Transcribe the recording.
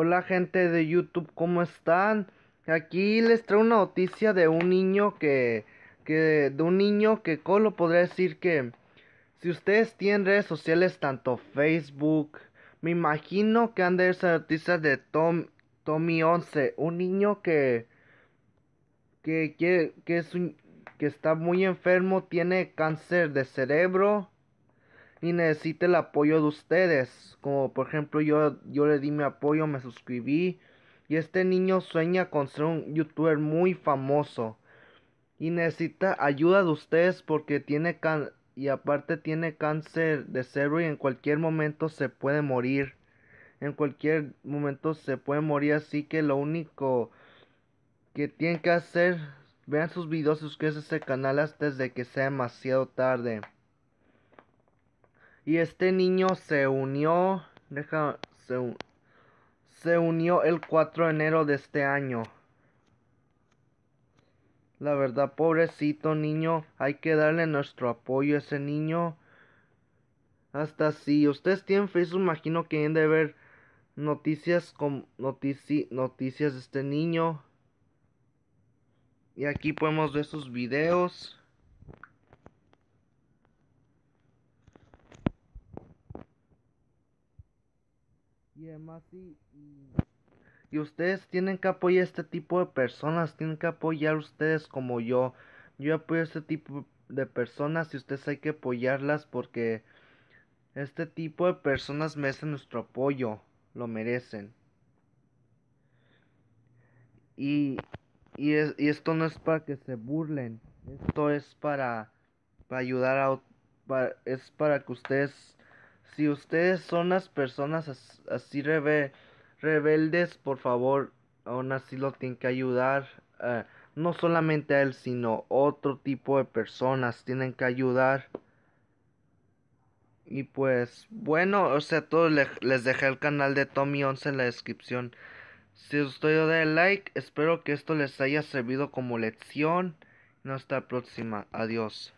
Hola gente de YouTube, ¿cómo están? Aquí les traigo una noticia de un niño que, que de un niño que colo lo podría decir que si ustedes tienen redes sociales tanto Facebook, me imagino que han de esa noticia de Tom Tommy 11, un niño que que que, que es un, que está muy enfermo, tiene cáncer de cerebro y necesita el apoyo de ustedes. Como por ejemplo yo, yo le di mi apoyo, me suscribí. Y este niño sueña con ser un youtuber muy famoso. Y necesita ayuda de ustedes porque tiene can y aparte tiene cáncer de cerebro y en cualquier momento se puede morir. En cualquier momento se puede morir, así que lo único que tienen que hacer, vean sus videos, suscríbanse a este canal antes de que sea demasiado tarde. Y este niño se unió, deja, se, unió el 4 de enero de este año. La verdad, pobrecito niño, hay que darle nuestro apoyo a ese niño. Hasta si ustedes tienen Facebook, imagino que deben de ver noticias con noticias de este niño. Y aquí podemos ver sus videos. Y Y... ustedes tienen que apoyar a este tipo de personas, tienen que apoyar a ustedes como yo. Yo apoyo a este tipo de personas y ustedes hay que apoyarlas porque este tipo de personas merecen nuestro apoyo, lo merecen. Y, y, esto no es para que se burlen, esto es para, para ayudar a... es para que ustedes si ustedes son las personas así rebeldes, por favor, aún así lo tienen que ayudar. Eh, no solamente a él, sino otro tipo de personas tienen que ayudar. Y pues bueno, o sea, todos les dejé el canal de Tommy11 en la descripción. Si os gustó, de like. Espero que esto les haya servido como lección. Y hasta la próxima. Adiós.